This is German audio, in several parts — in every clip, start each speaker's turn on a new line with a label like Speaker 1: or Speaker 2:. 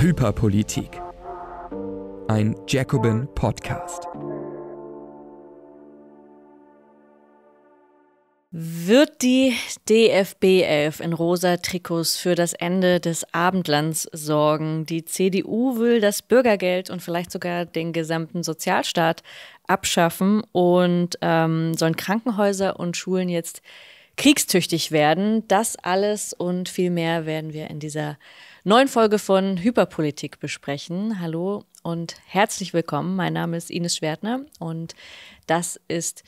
Speaker 1: Hyperpolitik. Ein Jacobin Podcast. Wird die DFB 11 in rosa Trikots für das Ende des Abendlands sorgen? Die CDU will das Bürgergeld und vielleicht sogar den gesamten Sozialstaat abschaffen und ähm, sollen Krankenhäuser und Schulen jetzt kriegstüchtig werden. Das alles und viel mehr werden wir in dieser neuen Folge von Hyperpolitik besprechen. Hallo und herzlich willkommen. Mein Name ist Ines Schwertner und das ist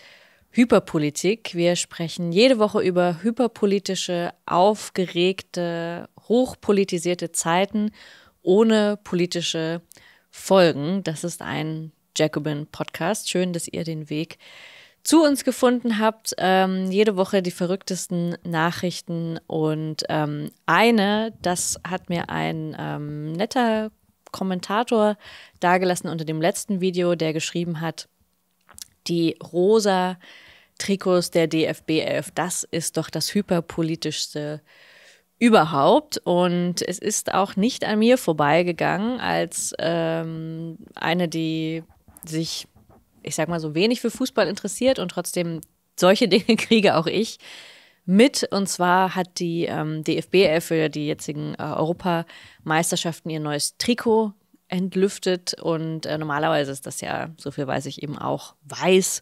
Speaker 1: Hyperpolitik. Wir sprechen jede Woche über hyperpolitische, aufgeregte, hochpolitisierte Zeiten ohne politische Folgen. Das ist ein Jacobin Podcast. Schön, dass ihr den Weg zu uns gefunden habt. Ähm, jede Woche die verrücktesten Nachrichten und ähm, eine, das hat mir ein ähm, netter Kommentator dargelassen unter dem letzten Video, der geschrieben hat, die rosa Trikots der DFB 11, das ist doch das hyperpolitischste überhaupt. Und es ist auch nicht an mir vorbeigegangen, als ähm, eine, die sich ich sag mal so wenig für Fußball interessiert und trotzdem solche Dinge kriege auch ich mit. Und zwar hat die ähm, DFB für die jetzigen äh, Europameisterschaften ihr neues Trikot entlüftet und äh, normalerweise ist das ja, so viel weiß ich eben auch, weiß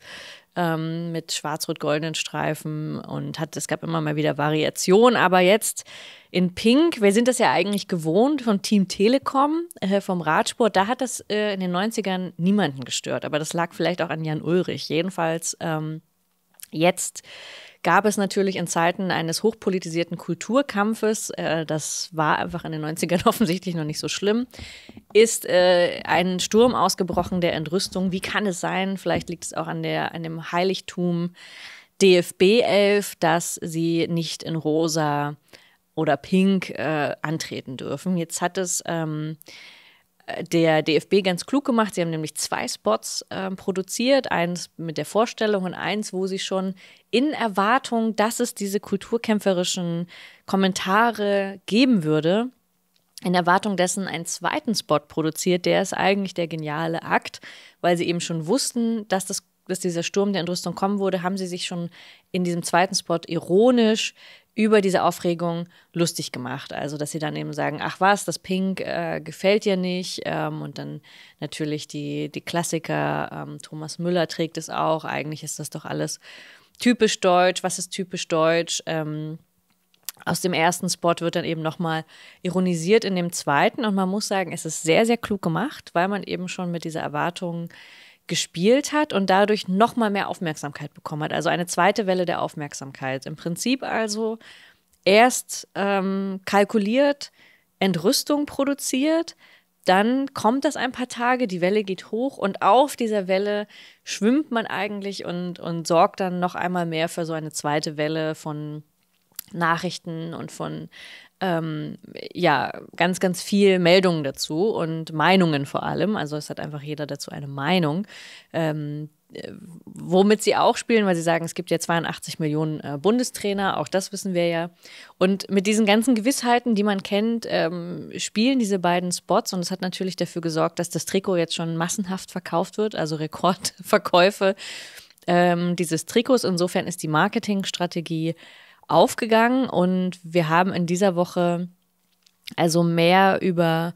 Speaker 1: ähm, mit schwarz-rot-goldenen Streifen und hat, es gab immer mal wieder Variationen, aber jetzt in Pink, wir sind das ja eigentlich gewohnt von Team Telekom, äh, vom Radsport, da hat das äh, in den 90ern niemanden gestört, aber das lag vielleicht auch an Jan Ulrich. Jedenfalls ähm, Jetzt gab es natürlich in Zeiten eines hochpolitisierten Kulturkampfes, äh, das war einfach in den 90ern offensichtlich noch nicht so schlimm, ist äh, ein Sturm ausgebrochen der Entrüstung. Wie kann es sein? Vielleicht liegt es auch an, der, an dem Heiligtum DFB 11, dass sie nicht in rosa oder pink äh, antreten dürfen. Jetzt hat es. Ähm, der DFB ganz klug gemacht. Sie haben nämlich zwei Spots äh, produziert, eins mit der Vorstellung und eins, wo sie schon in Erwartung, dass es diese kulturkämpferischen Kommentare geben würde, in Erwartung dessen einen zweiten Spot produziert. Der ist eigentlich der geniale Akt, weil sie eben schon wussten, dass das dass dieser Sturm der Entrüstung kommen würde, haben sie sich schon in diesem zweiten Spot ironisch über diese Aufregung lustig gemacht. Also, dass sie dann eben sagen, ach was, das Pink äh, gefällt dir nicht. Ähm, und dann natürlich die, die Klassiker, ähm, Thomas Müller trägt es auch. Eigentlich ist das doch alles typisch deutsch. Was ist typisch deutsch? Ähm, aus dem ersten Spot wird dann eben nochmal ironisiert in dem zweiten. Und man muss sagen, es ist sehr, sehr klug gemacht, weil man eben schon mit dieser Erwartung gespielt hat und dadurch noch mal mehr Aufmerksamkeit bekommen hat. Also eine zweite Welle der Aufmerksamkeit. Im Prinzip also erst ähm, kalkuliert, Entrüstung produziert, dann kommt das ein paar Tage, die Welle geht hoch und auf dieser Welle schwimmt man eigentlich und, und sorgt dann noch einmal mehr für so eine zweite Welle von Nachrichten und von ähm, ja, ganz, ganz viel Meldungen dazu und Meinungen vor allem. Also es hat einfach jeder dazu eine Meinung. Ähm, äh, womit sie auch spielen, weil sie sagen, es gibt ja 82 Millionen äh, Bundestrainer, auch das wissen wir ja. Und mit diesen ganzen Gewissheiten, die man kennt, ähm, spielen diese beiden Spots und es hat natürlich dafür gesorgt, dass das Trikot jetzt schon massenhaft verkauft wird, also Rekordverkäufe ähm, dieses Trikots. Insofern ist die Marketingstrategie aufgegangen und wir haben in dieser Woche also mehr über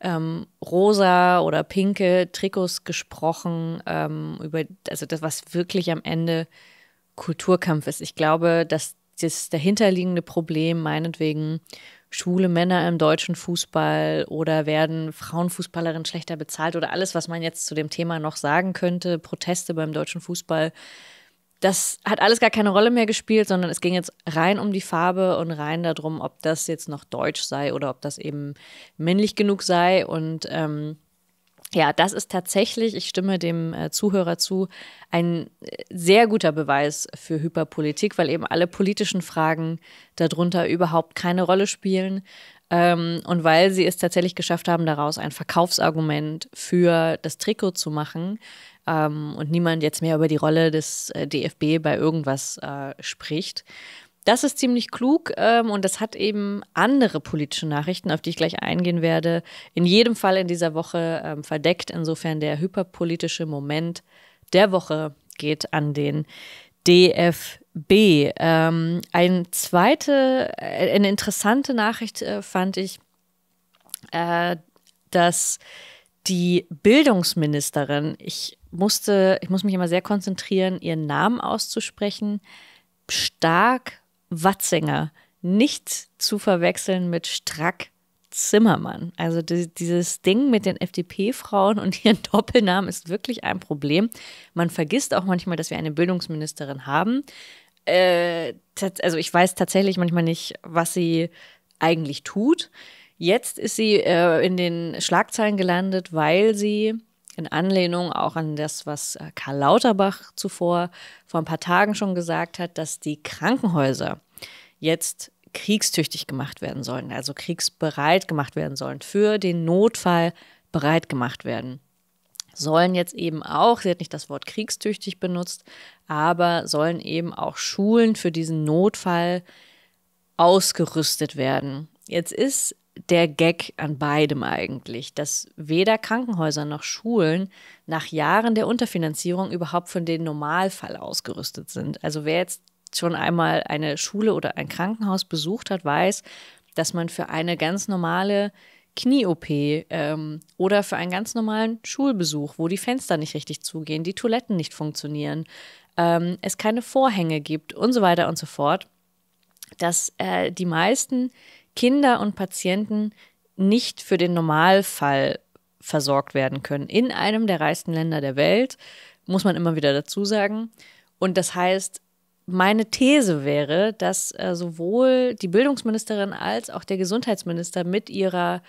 Speaker 1: ähm, rosa oder pinke Trikots gesprochen, ähm, über also das, was wirklich am Ende Kulturkampf ist. Ich glaube, dass das dahinterliegende Problem meinetwegen schwule Männer im deutschen Fußball oder werden Frauenfußballerinnen schlechter bezahlt oder alles, was man jetzt zu dem Thema noch sagen könnte, Proteste beim deutschen Fußball das hat alles gar keine Rolle mehr gespielt, sondern es ging jetzt rein um die Farbe und rein darum, ob das jetzt noch deutsch sei oder ob das eben männlich genug sei. Und ähm, ja, das ist tatsächlich, ich stimme dem äh, Zuhörer zu, ein äh, sehr guter Beweis für Hyperpolitik, weil eben alle politischen Fragen darunter überhaupt keine Rolle spielen. Ähm, und weil sie es tatsächlich geschafft haben, daraus ein Verkaufsargument für das Trikot zu machen, ähm, und niemand jetzt mehr über die Rolle des äh, DFB bei irgendwas äh, spricht. Das ist ziemlich klug ähm, und das hat eben andere politische Nachrichten, auf die ich gleich eingehen werde, in jedem Fall in dieser Woche ähm, verdeckt. Insofern der hyperpolitische Moment der Woche geht an den DFB. Ähm, eine zweite, äh, eine interessante Nachricht äh, fand ich, äh, dass die Bildungsministerin, ich musste, ich muss mich immer sehr konzentrieren, ihren Namen auszusprechen, Stark Watzinger, nicht zu verwechseln mit Strack Zimmermann. Also die, dieses Ding mit den FDP-Frauen und ihren Doppelnamen ist wirklich ein Problem. Man vergisst auch manchmal, dass wir eine Bildungsministerin haben. Äh, also ich weiß tatsächlich manchmal nicht, was sie eigentlich tut. Jetzt ist sie äh, in den Schlagzeilen gelandet, weil sie in Anlehnung auch an das, was äh, Karl Lauterbach zuvor vor ein paar Tagen schon gesagt hat, dass die Krankenhäuser jetzt kriegstüchtig gemacht werden sollen, also kriegsbereit gemacht werden sollen, für den Notfall bereit gemacht werden. Sollen jetzt eben auch, sie hat nicht das Wort kriegstüchtig benutzt, aber sollen eben auch Schulen für diesen Notfall ausgerüstet werden. Jetzt ist der Gag an beidem eigentlich, dass weder Krankenhäuser noch Schulen nach Jahren der Unterfinanzierung überhaupt für den Normalfall ausgerüstet sind. Also wer jetzt schon einmal eine Schule oder ein Krankenhaus besucht hat, weiß, dass man für eine ganz normale Knie-OP ähm, oder für einen ganz normalen Schulbesuch, wo die Fenster nicht richtig zugehen, die Toiletten nicht funktionieren, ähm, es keine Vorhänge gibt und so weiter und so fort, dass äh, die meisten Kinder und Patienten nicht für den Normalfall versorgt werden können. In einem der reichsten Länder der Welt, muss man immer wieder dazu sagen. Und das heißt, meine These wäre, dass äh, sowohl die Bildungsministerin als auch der Gesundheitsminister mit ihrer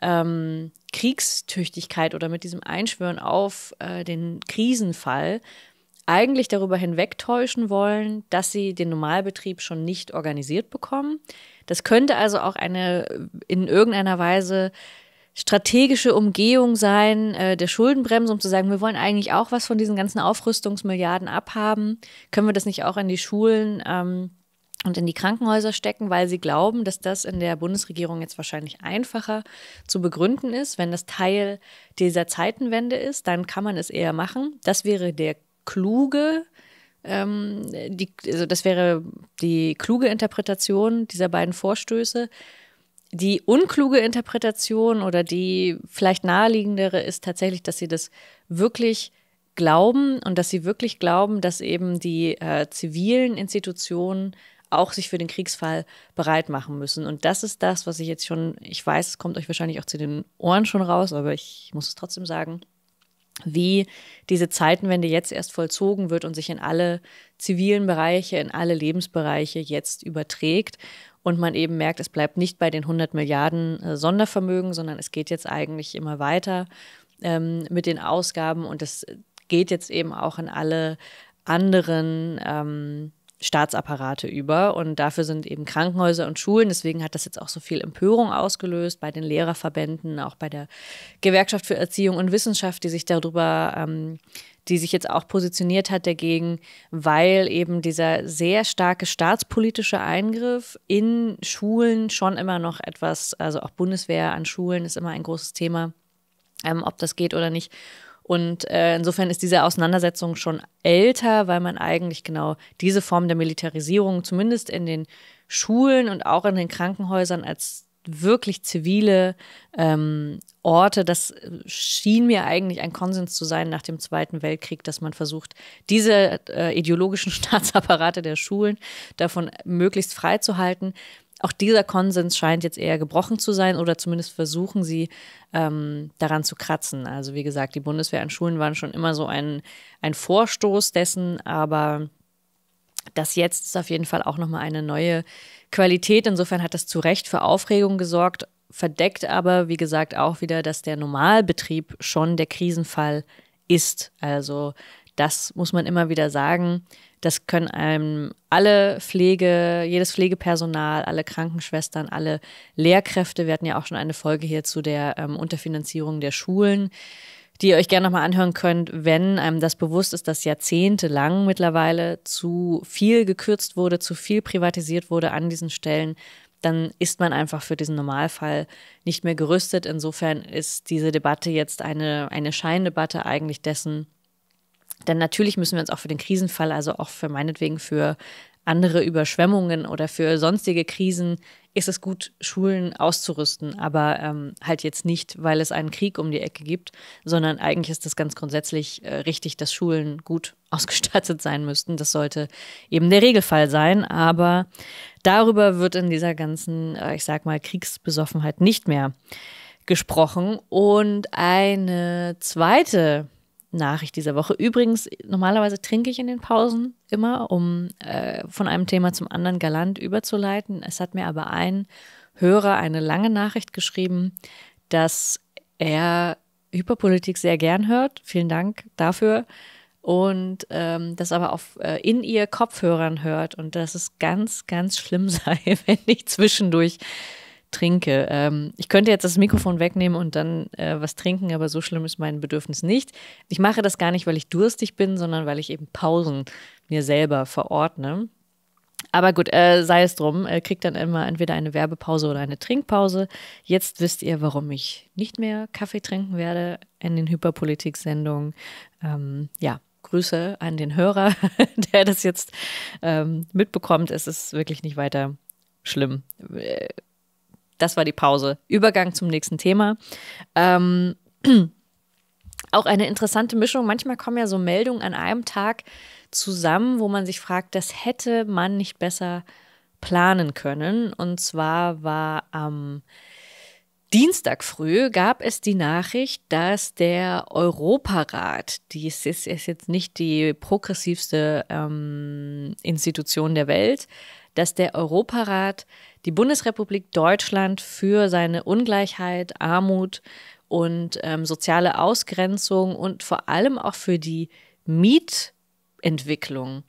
Speaker 1: ähm, Kriegstüchtigkeit oder mit diesem Einschwören auf äh, den Krisenfall eigentlich darüber hinwegtäuschen wollen, dass sie den Normalbetrieb schon nicht organisiert bekommen. Das könnte also auch eine äh, in irgendeiner Weise strategische Umgehung sein äh, der Schuldenbremse, um zu sagen, wir wollen eigentlich auch was von diesen ganzen Aufrüstungsmilliarden abhaben. Können wir das nicht auch in die Schulen ähm, und in die Krankenhäuser stecken, weil sie glauben, dass das in der Bundesregierung jetzt wahrscheinlich einfacher zu begründen ist. Wenn das Teil dieser Zeitenwende ist, dann kann man es eher machen. Das wäre der kluge, ähm, die, also das wäre die kluge Interpretation dieser beiden Vorstöße. Die unkluge Interpretation oder die vielleicht naheliegendere ist tatsächlich, dass sie das wirklich glauben und dass sie wirklich glauben, dass eben die äh, zivilen Institutionen auch sich für den Kriegsfall bereit machen müssen. Und das ist das, was ich jetzt schon, ich weiß, es kommt euch wahrscheinlich auch zu den Ohren schon raus, aber ich muss es trotzdem sagen, wie diese Zeitenwende jetzt erst vollzogen wird und sich in alle zivilen Bereiche, in alle Lebensbereiche jetzt überträgt. Und man eben merkt, es bleibt nicht bei den 100 Milliarden äh, Sondervermögen, sondern es geht jetzt eigentlich immer weiter ähm, mit den Ausgaben und es geht jetzt eben auch in alle anderen ähm, Staatsapparate über. Und dafür sind eben Krankenhäuser und Schulen. Deswegen hat das jetzt auch so viel Empörung ausgelöst bei den Lehrerverbänden, auch bei der Gewerkschaft für Erziehung und Wissenschaft, die sich darüber, ähm, die sich jetzt auch positioniert hat dagegen, weil eben dieser sehr starke staatspolitische Eingriff in Schulen schon immer noch etwas, also auch Bundeswehr an Schulen ist immer ein großes Thema, ähm, ob das geht oder nicht. Und äh, insofern ist diese Auseinandersetzung schon älter, weil man eigentlich genau diese Form der Militarisierung zumindest in den Schulen und auch in den Krankenhäusern als wirklich zivile ähm, Orte, das äh, schien mir eigentlich ein Konsens zu sein nach dem Zweiten Weltkrieg, dass man versucht, diese äh, ideologischen Staatsapparate der Schulen davon möglichst freizuhalten auch dieser Konsens scheint jetzt eher gebrochen zu sein oder zumindest versuchen sie ähm, daran zu kratzen. Also wie gesagt, die Bundeswehr an Schulen waren schon immer so ein, ein Vorstoß dessen, aber das jetzt ist auf jeden Fall auch nochmal eine neue Qualität. Insofern hat das zu Recht für Aufregung gesorgt, verdeckt aber, wie gesagt, auch wieder, dass der Normalbetrieb schon der Krisenfall ist. Also das muss man immer wieder sagen. Das können einem alle Pflege, jedes Pflegepersonal, alle Krankenschwestern, alle Lehrkräfte. Wir hatten ja auch schon eine Folge hier zu der ähm, Unterfinanzierung der Schulen die ihr euch gerne nochmal anhören könnt, wenn einem das bewusst ist, dass jahrzehntelang mittlerweile zu viel gekürzt wurde, zu viel privatisiert wurde an diesen Stellen, dann ist man einfach für diesen Normalfall nicht mehr gerüstet. Insofern ist diese Debatte jetzt eine, eine Scheindebatte eigentlich dessen, denn natürlich müssen wir uns auch für den Krisenfall, also auch für meinetwegen für andere Überschwemmungen oder für sonstige Krisen ist es gut, Schulen auszurüsten, aber ähm, halt jetzt nicht, weil es einen Krieg um die Ecke gibt, sondern eigentlich ist das ganz grundsätzlich äh, richtig, dass Schulen gut ausgestattet sein müssten. Das sollte eben der Regelfall sein, aber darüber wird in dieser ganzen, äh, ich sag mal, Kriegsbesoffenheit nicht mehr gesprochen. Und eine zweite Nachricht dieser Woche. Übrigens, normalerweise trinke ich in den Pausen immer, um äh, von einem Thema zum anderen galant überzuleiten. Es hat mir aber ein Hörer eine lange Nachricht geschrieben, dass er Hyperpolitik sehr gern hört. Vielen Dank dafür. Und ähm, das aber auf äh, in ihr Kopfhörern hört und dass es ganz, ganz schlimm sei, wenn ich zwischendurch trinke. Ähm, ich könnte jetzt das Mikrofon wegnehmen und dann äh, was trinken, aber so schlimm ist mein Bedürfnis nicht. Ich mache das gar nicht, weil ich durstig bin, sondern weil ich eben Pausen mir selber verordne. Aber gut, äh, sei es drum, äh, kriegt dann immer entweder eine Werbepause oder eine Trinkpause. Jetzt wisst ihr, warum ich nicht mehr Kaffee trinken werde in den Hyperpolitik-Sendungen. Ähm, ja, Grüße an den Hörer, der das jetzt ähm, mitbekommt. Es ist wirklich nicht weiter schlimm. Äh, das war die Pause. Übergang zum nächsten Thema. Ähm, auch eine interessante Mischung. Manchmal kommen ja so Meldungen an einem Tag zusammen, wo man sich fragt, das hätte man nicht besser planen können. Und zwar war am Dienstag früh gab es die Nachricht, dass der Europarat, die ist, ist jetzt nicht die progressivste ähm, Institution der Welt, dass der Europarat die Bundesrepublik Deutschland für seine Ungleichheit, Armut und ähm, soziale Ausgrenzung und vor allem auch für die Mietentwicklung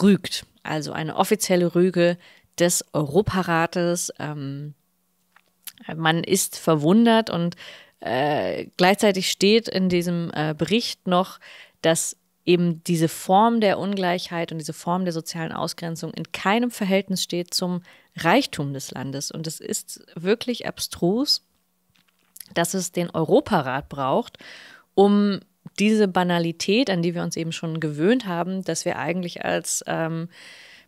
Speaker 1: rügt. Also eine offizielle Rüge des Europarates. Ähm, man ist verwundert und äh, gleichzeitig steht in diesem äh, Bericht noch, dass eben diese Form der Ungleichheit und diese Form der sozialen Ausgrenzung in keinem Verhältnis steht zum Reichtum des Landes. Und es ist wirklich abstrus, dass es den Europarat braucht, um diese Banalität, an die wir uns eben schon gewöhnt haben, dass wir eigentlich als ähm,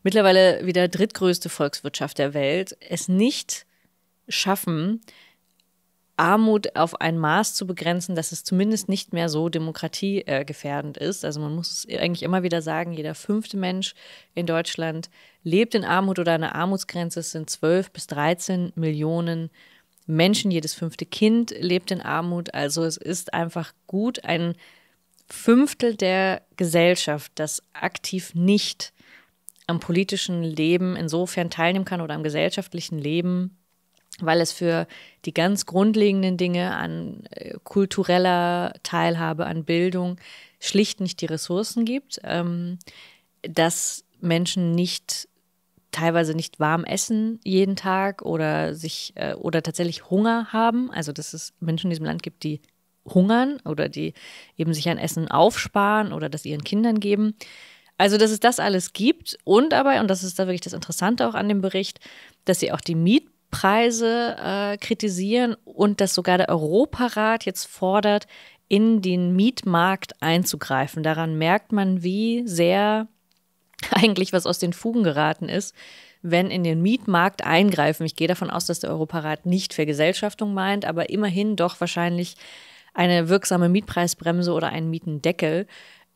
Speaker 1: mittlerweile wieder drittgrößte Volkswirtschaft der Welt es nicht schaffen, Armut auf ein Maß zu begrenzen, dass es zumindest nicht mehr so demokratiegefährdend ist. Also man muss es eigentlich immer wieder sagen, jeder fünfte Mensch in Deutschland lebt in Armut oder eine Armutsgrenze. Es sind 12 bis 13 Millionen Menschen, jedes fünfte Kind lebt in Armut. Also es ist einfach gut, ein Fünftel der Gesellschaft, das aktiv nicht am politischen Leben insofern teilnehmen kann oder am gesellschaftlichen Leben, weil es für die ganz grundlegenden Dinge an äh, kultureller Teilhabe, an Bildung schlicht nicht die Ressourcen gibt, ähm, dass Menschen nicht teilweise nicht warm essen jeden Tag oder sich äh, oder tatsächlich Hunger haben. Also dass es Menschen in diesem Land gibt, die hungern oder die eben sich an Essen aufsparen oder das ihren Kindern geben. Also, dass es das alles gibt und dabei, und das ist da wirklich das Interessante auch an dem Bericht, dass sie auch die Miet Preise äh, kritisieren und dass sogar der Europarat jetzt fordert, in den Mietmarkt einzugreifen. Daran merkt man, wie sehr eigentlich was aus den Fugen geraten ist, wenn in den Mietmarkt eingreifen. Ich gehe davon aus, dass der Europarat nicht Vergesellschaftung meint, aber immerhin doch wahrscheinlich eine wirksame Mietpreisbremse oder einen Mietendeckel,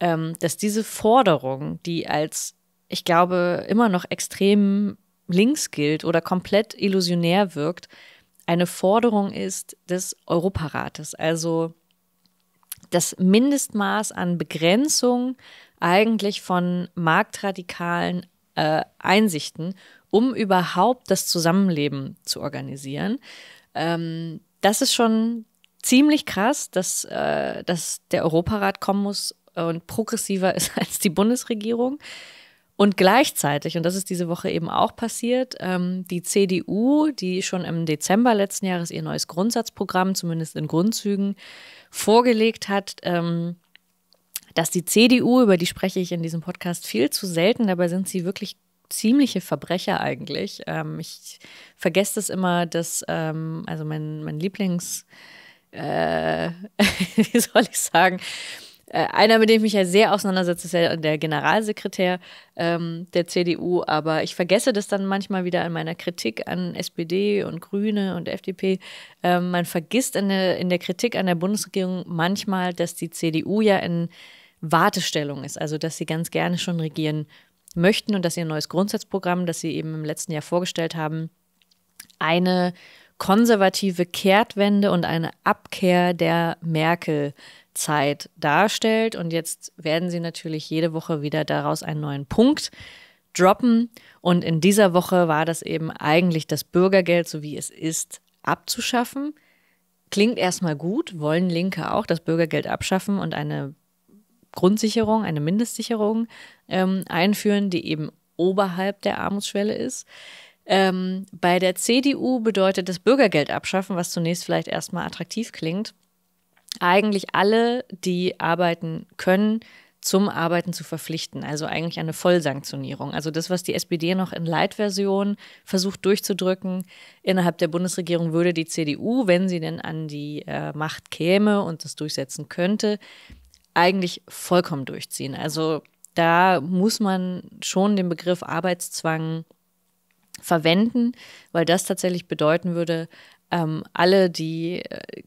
Speaker 1: ähm, dass diese Forderung, die als ich glaube, immer noch extrem links gilt oder komplett illusionär wirkt, eine Forderung ist des Europarates. Also das Mindestmaß an Begrenzung eigentlich von marktradikalen äh, Einsichten, um überhaupt das Zusammenleben zu organisieren. Ähm, das ist schon ziemlich krass, dass, äh, dass der Europarat kommen muss und progressiver ist als die Bundesregierung. Und gleichzeitig, und das ist diese Woche eben auch passiert, ähm, die CDU, die schon im Dezember letzten Jahres ihr neues Grundsatzprogramm, zumindest in Grundzügen, vorgelegt hat, ähm, dass die CDU, über die spreche ich in diesem Podcast viel zu selten, dabei sind sie wirklich ziemliche Verbrecher eigentlich. Ähm, ich vergesse das immer, dass, ähm, also mein, mein Lieblings, äh, wie soll ich sagen, äh, einer, mit dem ich mich ja sehr auseinandersetze, ist ja der Generalsekretär ähm, der CDU, aber ich vergesse das dann manchmal wieder an meiner Kritik an SPD und Grüne und FDP. Ähm, man vergisst in der, in der Kritik an der Bundesregierung manchmal, dass die CDU ja in Wartestellung ist, also dass sie ganz gerne schon regieren möchten und dass ihr neues Grundsatzprogramm, das sie eben im letzten Jahr vorgestellt haben, eine konservative Kehrtwende und eine Abkehr der Merkel Zeit darstellt. Und jetzt werden sie natürlich jede Woche wieder daraus einen neuen Punkt droppen. Und in dieser Woche war das eben eigentlich das Bürgergeld, so wie es ist, abzuschaffen. Klingt erstmal gut, wollen Linke auch das Bürgergeld abschaffen und eine Grundsicherung, eine Mindestsicherung ähm, einführen, die eben oberhalb der Armutsschwelle ist. Ähm, bei der CDU bedeutet das Bürgergeld abschaffen, was zunächst vielleicht erstmal attraktiv klingt, eigentlich alle, die arbeiten können, zum Arbeiten zu verpflichten, also eigentlich eine Vollsanktionierung. Also das, was die SPD noch in Leitversion versucht durchzudrücken, innerhalb der Bundesregierung würde die CDU, wenn sie denn an die äh, Macht käme und das durchsetzen könnte, eigentlich vollkommen durchziehen. Also da muss man schon den Begriff Arbeitszwang verwenden, weil das tatsächlich bedeuten würde, ähm, alle, die äh,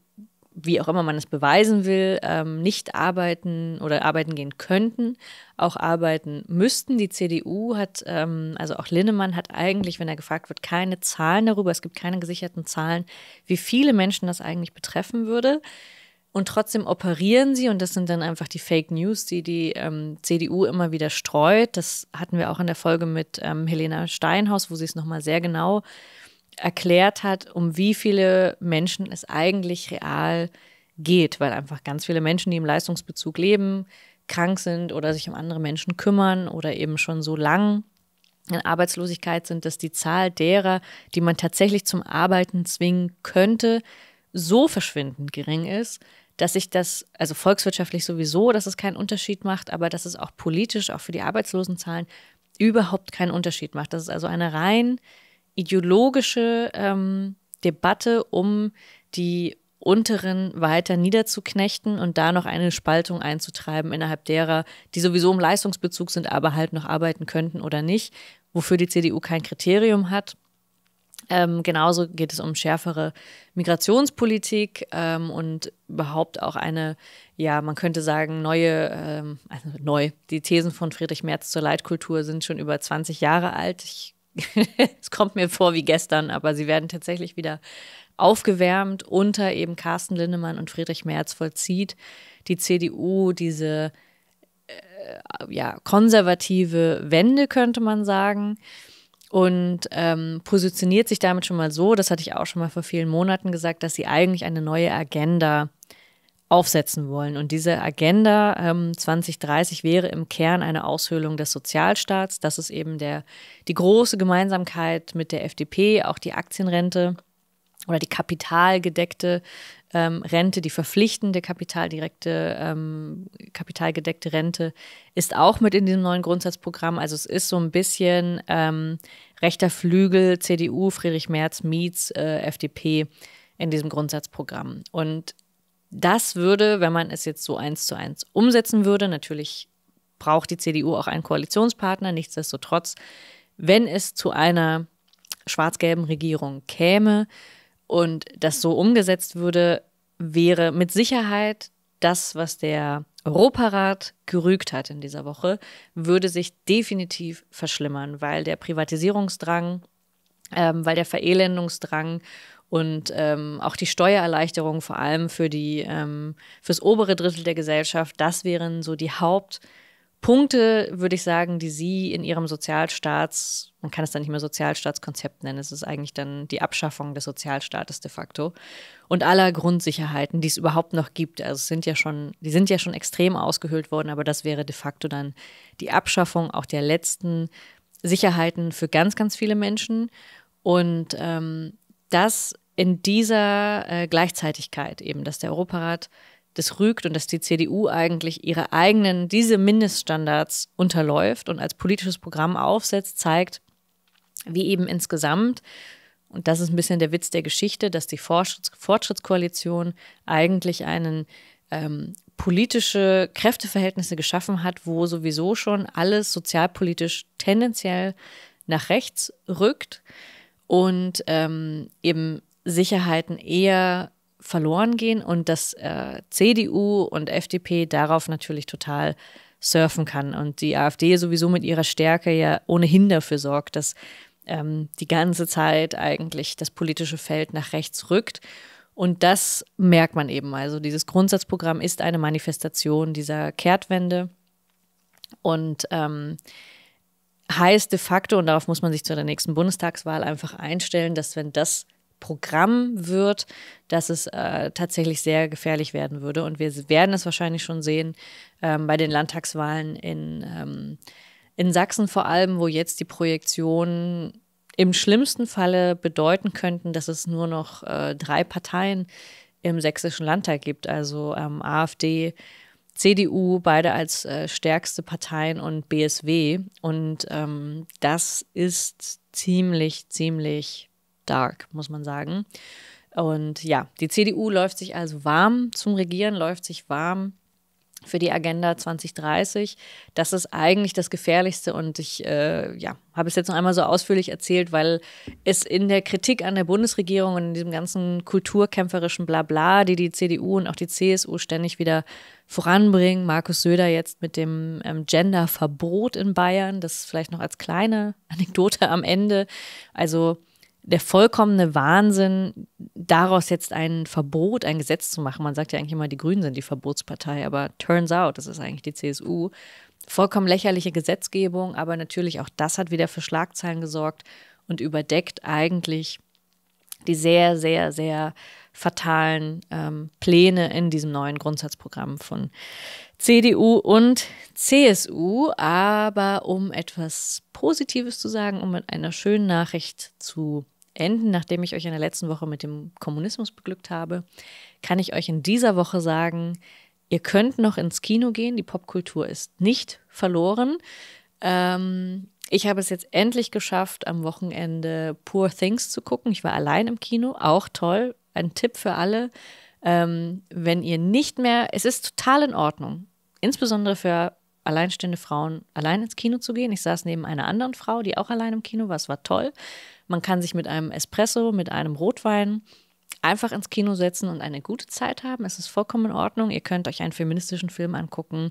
Speaker 1: wie auch immer man es beweisen will, ähm, nicht arbeiten oder arbeiten gehen könnten, auch arbeiten müssten. Die CDU hat, ähm, also auch Linnemann hat eigentlich, wenn er gefragt wird, keine Zahlen darüber. Es gibt keine gesicherten Zahlen, wie viele Menschen das eigentlich betreffen würde. Und trotzdem operieren sie, und das sind dann einfach die Fake News, die die ähm, CDU immer wieder streut. Das hatten wir auch in der Folge mit ähm, Helena Steinhaus, wo sie es nochmal sehr genau äh, erklärt hat, um wie viele Menschen es eigentlich real geht, weil einfach ganz viele Menschen, die im Leistungsbezug leben, krank sind oder sich um andere Menschen kümmern oder eben schon so lang in Arbeitslosigkeit sind, dass die Zahl derer, die man tatsächlich zum Arbeiten zwingen könnte, so verschwindend gering ist, dass sich das, also volkswirtschaftlich sowieso, dass es keinen Unterschied macht, aber dass es auch politisch, auch für die Arbeitslosenzahlen, überhaupt keinen Unterschied macht. Das ist also eine rein ideologische ähm, Debatte um die unteren weiter niederzuknechten und da noch eine Spaltung einzutreiben innerhalb derer, die sowieso im Leistungsbezug sind, aber halt noch arbeiten könnten oder nicht, wofür die CDU kein Kriterium hat. Ähm, genauso geht es um schärfere Migrationspolitik ähm, und überhaupt auch eine, ja, man könnte sagen, neue, ähm, also neu. Die Thesen von Friedrich Merz zur Leitkultur sind schon über 20 Jahre alt. Ich es kommt mir vor wie gestern, aber sie werden tatsächlich wieder aufgewärmt unter eben Carsten Lindemann und Friedrich Merz vollzieht die CDU diese äh, ja, konservative Wende, könnte man sagen. Und ähm, positioniert sich damit schon mal so, das hatte ich auch schon mal vor vielen Monaten gesagt, dass sie eigentlich eine neue Agenda äh, aufsetzen wollen. Und diese Agenda ähm, 2030 wäre im Kern eine Aushöhlung des Sozialstaats. Das ist eben der, die große Gemeinsamkeit mit der FDP, auch die Aktienrente oder die kapitalgedeckte ähm, Rente, die verpflichtende kapitaldirekte, ähm, kapitalgedeckte Rente ist auch mit in diesem neuen Grundsatzprogramm. Also es ist so ein bisschen ähm, rechter Flügel, CDU, Friedrich Merz, Mietz, äh, FDP in diesem Grundsatzprogramm. Und das würde, wenn man es jetzt so eins zu eins umsetzen würde, natürlich braucht die CDU auch einen Koalitionspartner. Nichtsdestotrotz, wenn es zu einer schwarz-gelben Regierung käme und das so umgesetzt würde, wäre mit Sicherheit das, was der Europarat gerügt hat in dieser Woche, würde sich definitiv verschlimmern, weil der Privatisierungsdrang, ähm, weil der Verelendungsdrang und ähm, auch die Steuererleichterung vor allem für die ähm, fürs obere Drittel der Gesellschaft. Das wären so die Hauptpunkte, würde ich sagen, die Sie in Ihrem Sozialstaats, man kann es dann nicht mehr Sozialstaatskonzept nennen, es ist eigentlich dann die Abschaffung des Sozialstaates de facto und aller Grundsicherheiten, die es überhaupt noch gibt. Also es sind ja schon, die sind ja schon extrem ausgehöhlt worden, aber das wäre de facto dann die Abschaffung auch der letzten Sicherheiten für ganz, ganz viele Menschen. Und ähm, dass in dieser äh, Gleichzeitigkeit eben, dass der Europarat das rügt und dass die CDU eigentlich ihre eigenen, diese Mindeststandards unterläuft und als politisches Programm aufsetzt, zeigt, wie eben insgesamt, und das ist ein bisschen der Witz der Geschichte, dass die Fortschritts Fortschrittskoalition eigentlich einen ähm, politische Kräfteverhältnisse geschaffen hat, wo sowieso schon alles sozialpolitisch tendenziell nach rechts rückt und ähm, eben Sicherheiten eher verloren gehen und dass äh, CDU und FDP darauf natürlich total surfen kann und die AfD sowieso mit ihrer Stärke ja ohnehin dafür sorgt, dass ähm, die ganze Zeit eigentlich das politische Feld nach rechts rückt. Und das merkt man eben. Also dieses Grundsatzprogramm ist eine Manifestation dieser Kehrtwende und ähm, heißt de facto, und darauf muss man sich zu der nächsten Bundestagswahl einfach einstellen, dass wenn das Programm wird, dass es äh, tatsächlich sehr gefährlich werden würde. Und wir werden es wahrscheinlich schon sehen ähm, bei den Landtagswahlen in, ähm, in Sachsen vor allem, wo jetzt die Projektionen im schlimmsten Falle bedeuten könnten, dass es nur noch äh, drei Parteien im sächsischen Landtag gibt, also ähm, AfD, CDU beide als äh, stärkste Parteien und BSW. Und ähm, das ist ziemlich, ziemlich dark, muss man sagen. Und ja, die CDU läuft sich also warm zum Regieren, läuft sich warm für die Agenda 2030. Das ist eigentlich das Gefährlichste und ich äh, ja, habe es jetzt noch einmal so ausführlich erzählt, weil es in der Kritik an der Bundesregierung und in diesem ganzen kulturkämpferischen Blabla, die die CDU und auch die CSU ständig wieder voranbringen, Markus Söder jetzt mit dem ähm, Genderverbot in Bayern, das vielleicht noch als kleine Anekdote am Ende. Also der vollkommene Wahnsinn, daraus jetzt ein Verbot, ein Gesetz zu machen. Man sagt ja eigentlich immer, die Grünen sind die Verbotspartei, aber turns out, das ist eigentlich die CSU. Vollkommen lächerliche Gesetzgebung, aber natürlich auch das hat wieder für Schlagzeilen gesorgt und überdeckt eigentlich die sehr, sehr, sehr fatalen ähm, Pläne in diesem neuen Grundsatzprogramm von CDU und CSU. Aber um etwas Positives zu sagen, um mit einer schönen Nachricht zu enden, nachdem ich euch in der letzten Woche mit dem Kommunismus beglückt habe, kann ich euch in dieser Woche sagen, ihr könnt noch ins Kino gehen, die Popkultur ist nicht verloren. Ähm, ich habe es jetzt endlich geschafft, am Wochenende Poor Things zu gucken. Ich war allein im Kino, auch toll. Ein Tipp für alle. Ähm, wenn ihr nicht mehr, es ist total in Ordnung, insbesondere für alleinstehende Frauen allein ins Kino zu gehen. Ich saß neben einer anderen Frau, die auch allein im Kino war. Es war toll. Man kann sich mit einem Espresso, mit einem Rotwein einfach ins Kino setzen und eine gute Zeit haben. Es ist vollkommen in Ordnung. Ihr könnt euch einen feministischen Film angucken.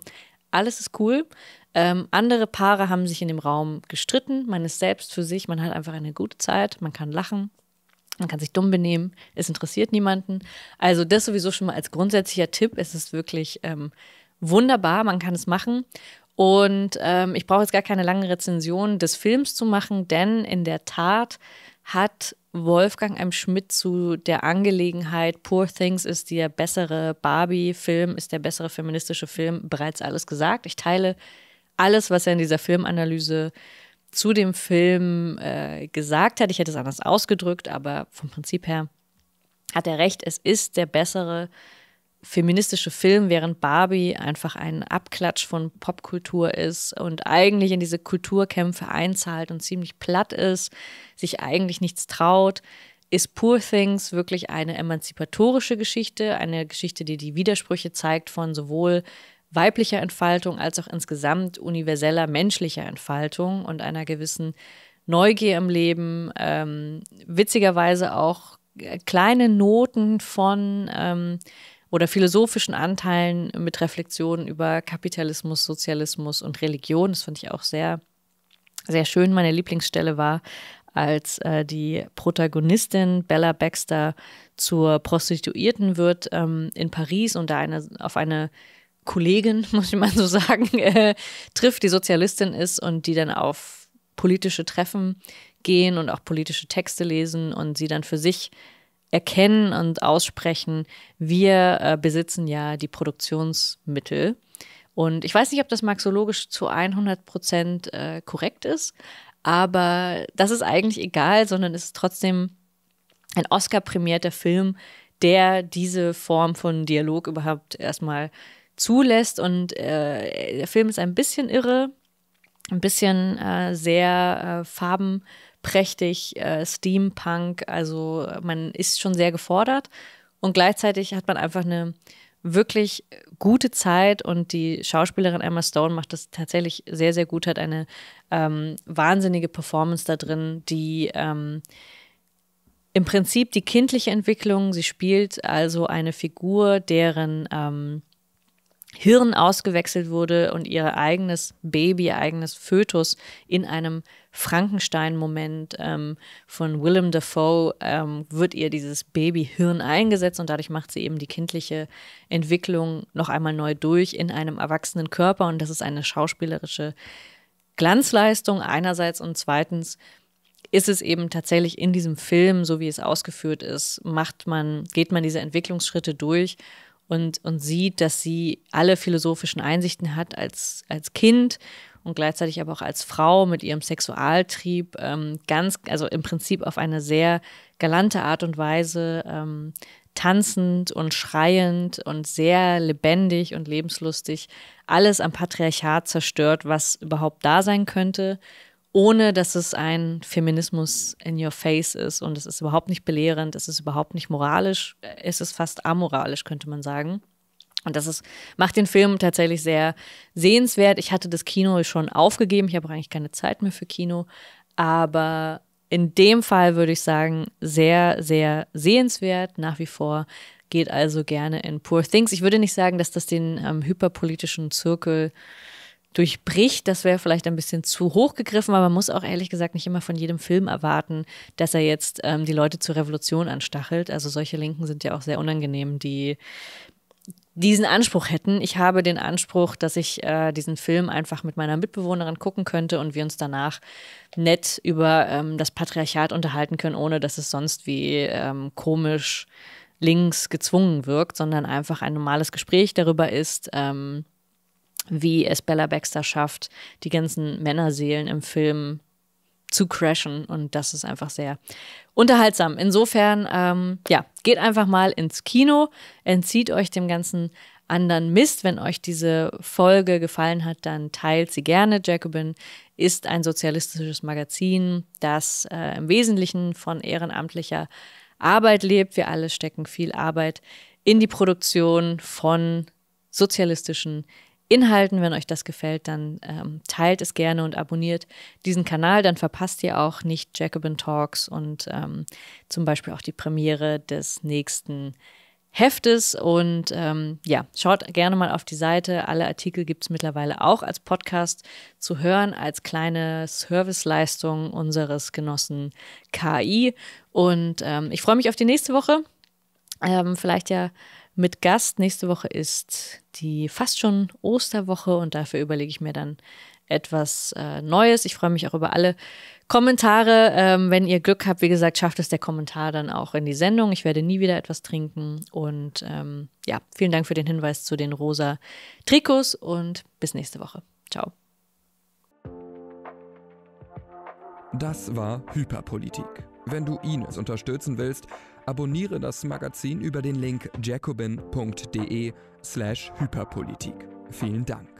Speaker 1: Alles ist cool. Ähm, andere Paare haben sich in dem Raum gestritten. Man ist selbst für sich. Man hat einfach eine gute Zeit. Man kann lachen. Man kann sich dumm benehmen. Es interessiert niemanden. Also das sowieso schon mal als grundsätzlicher Tipp. Es ist wirklich ähm, wunderbar, man kann es machen. Und ähm, ich brauche jetzt gar keine lange Rezension des Films zu machen, denn in der Tat hat Wolfgang M. Schmidt zu der Angelegenheit Poor Things ist der bessere Barbie-Film, ist der bessere feministische Film bereits alles gesagt. Ich teile alles, was er in dieser Filmanalyse zu dem Film äh, gesagt hat. Ich hätte es anders ausgedrückt, aber vom Prinzip her hat er recht. Es ist der bessere Film feministische Film, während Barbie einfach ein Abklatsch von Popkultur ist und eigentlich in diese Kulturkämpfe einzahlt und ziemlich platt ist, sich eigentlich nichts traut, ist Poor Things wirklich eine emanzipatorische Geschichte, eine Geschichte, die die Widersprüche zeigt von sowohl weiblicher Entfaltung als auch insgesamt universeller menschlicher Entfaltung und einer gewissen Neugier im Leben, ähm, witzigerweise auch äh, kleine Noten von ähm, oder philosophischen Anteilen mit Reflexionen über Kapitalismus, Sozialismus und Religion. Das fand ich auch sehr, sehr schön. Meine Lieblingsstelle war, als äh, die Protagonistin Bella Baxter zur Prostituierten wird ähm, in Paris und da eine, auf eine Kollegin, muss ich mal so sagen, äh, trifft, die Sozialistin ist und die dann auf politische Treffen gehen und auch politische Texte lesen und sie dann für sich erkennen und aussprechen, wir äh, besitzen ja die Produktionsmittel. Und ich weiß nicht, ob das maxologisch zu 100 Prozent äh, korrekt ist, aber das ist eigentlich egal, sondern es ist trotzdem ein Oscar-prämierter Film, der diese Form von Dialog überhaupt erstmal zulässt. Und äh, der Film ist ein bisschen irre, ein bisschen äh, sehr äh, farben, prächtig, äh, Steampunk. Also man ist schon sehr gefordert und gleichzeitig hat man einfach eine wirklich gute Zeit und die Schauspielerin Emma Stone macht das tatsächlich sehr, sehr gut, hat eine ähm, wahnsinnige Performance da drin, die ähm, im Prinzip die kindliche Entwicklung, sie spielt also eine Figur, deren ähm, Hirn ausgewechselt wurde und ihr eigenes Baby, ihr eigenes Fötus in einem Frankenstein-Moment ähm, von Willem Dafoe ähm, wird ihr dieses Babyhirn eingesetzt und dadurch macht sie eben die kindliche Entwicklung noch einmal neu durch in einem erwachsenen Körper und das ist eine schauspielerische Glanzleistung einerseits und zweitens ist es eben tatsächlich in diesem Film, so wie es ausgeführt ist, macht man, geht man diese Entwicklungsschritte durch und, und sieht, dass sie alle philosophischen Einsichten hat als, als Kind und gleichzeitig aber auch als Frau mit ihrem Sexualtrieb ähm, ganz, also im Prinzip auf eine sehr galante Art und Weise ähm, tanzend und schreiend und sehr lebendig und lebenslustig alles am Patriarchat zerstört, was überhaupt da sein könnte, ohne dass es ein Feminismus in your face ist. Und es ist überhaupt nicht belehrend, es ist überhaupt nicht moralisch, äh, es ist fast amoralisch, könnte man sagen. Und das ist, macht den Film tatsächlich sehr sehenswert. Ich hatte das Kino schon aufgegeben. Ich habe eigentlich keine Zeit mehr für Kino. Aber in dem Fall würde ich sagen, sehr, sehr sehenswert nach wie vor. Geht also gerne in Poor Things. Ich würde nicht sagen, dass das den ähm, hyperpolitischen Zirkel durchbricht. Das wäre vielleicht ein bisschen zu hoch gegriffen, aber man muss auch ehrlich gesagt nicht immer von jedem Film erwarten, dass er jetzt ähm, die Leute zur Revolution anstachelt. Also solche Linken sind ja auch sehr unangenehm, die diesen Anspruch hätten. Ich habe den Anspruch, dass ich äh, diesen Film einfach mit meiner Mitbewohnerin gucken könnte und wir uns danach nett über ähm, das Patriarchat unterhalten können, ohne dass es sonst wie ähm, komisch links gezwungen wirkt, sondern einfach ein normales Gespräch darüber ist, ähm, wie es Bella Baxter schafft, die ganzen Männerseelen im Film zu crashen. Und das ist einfach sehr unterhaltsam. Insofern, ähm, ja, geht einfach mal ins Kino, entzieht euch dem ganzen anderen Mist. Wenn euch diese Folge gefallen hat, dann teilt sie gerne. Jacobin ist ein sozialistisches Magazin, das äh, im Wesentlichen von ehrenamtlicher Arbeit lebt. Wir alle stecken viel Arbeit in die Produktion von sozialistischen Inhalten. Wenn euch das gefällt, dann ähm, teilt es gerne und abonniert diesen Kanal. Dann verpasst ihr auch nicht Jacobin Talks und ähm, zum Beispiel auch die Premiere des nächsten Heftes. Und ähm, ja, schaut gerne mal auf die Seite. Alle Artikel gibt es mittlerweile auch als Podcast zu hören, als kleine Serviceleistung unseres Genossen KI. Und ähm, ich freue mich auf die nächste Woche. Ähm, vielleicht ja mit Gast. Nächste Woche ist die fast schon Osterwoche und dafür überlege ich mir dann etwas äh, Neues. Ich freue mich auch über alle Kommentare. Ähm, wenn ihr Glück habt, wie gesagt, schafft es der Kommentar dann auch in die Sendung. Ich werde nie wieder etwas trinken. Und ähm, ja, vielen Dank für den Hinweis zu den rosa Trikots und bis nächste Woche. Ciao. Das war Hyperpolitik. Wenn du ihn unterstützen willst, abonniere das Magazin über den Link jacobin.de slash Hyperpolitik. Vielen Dank.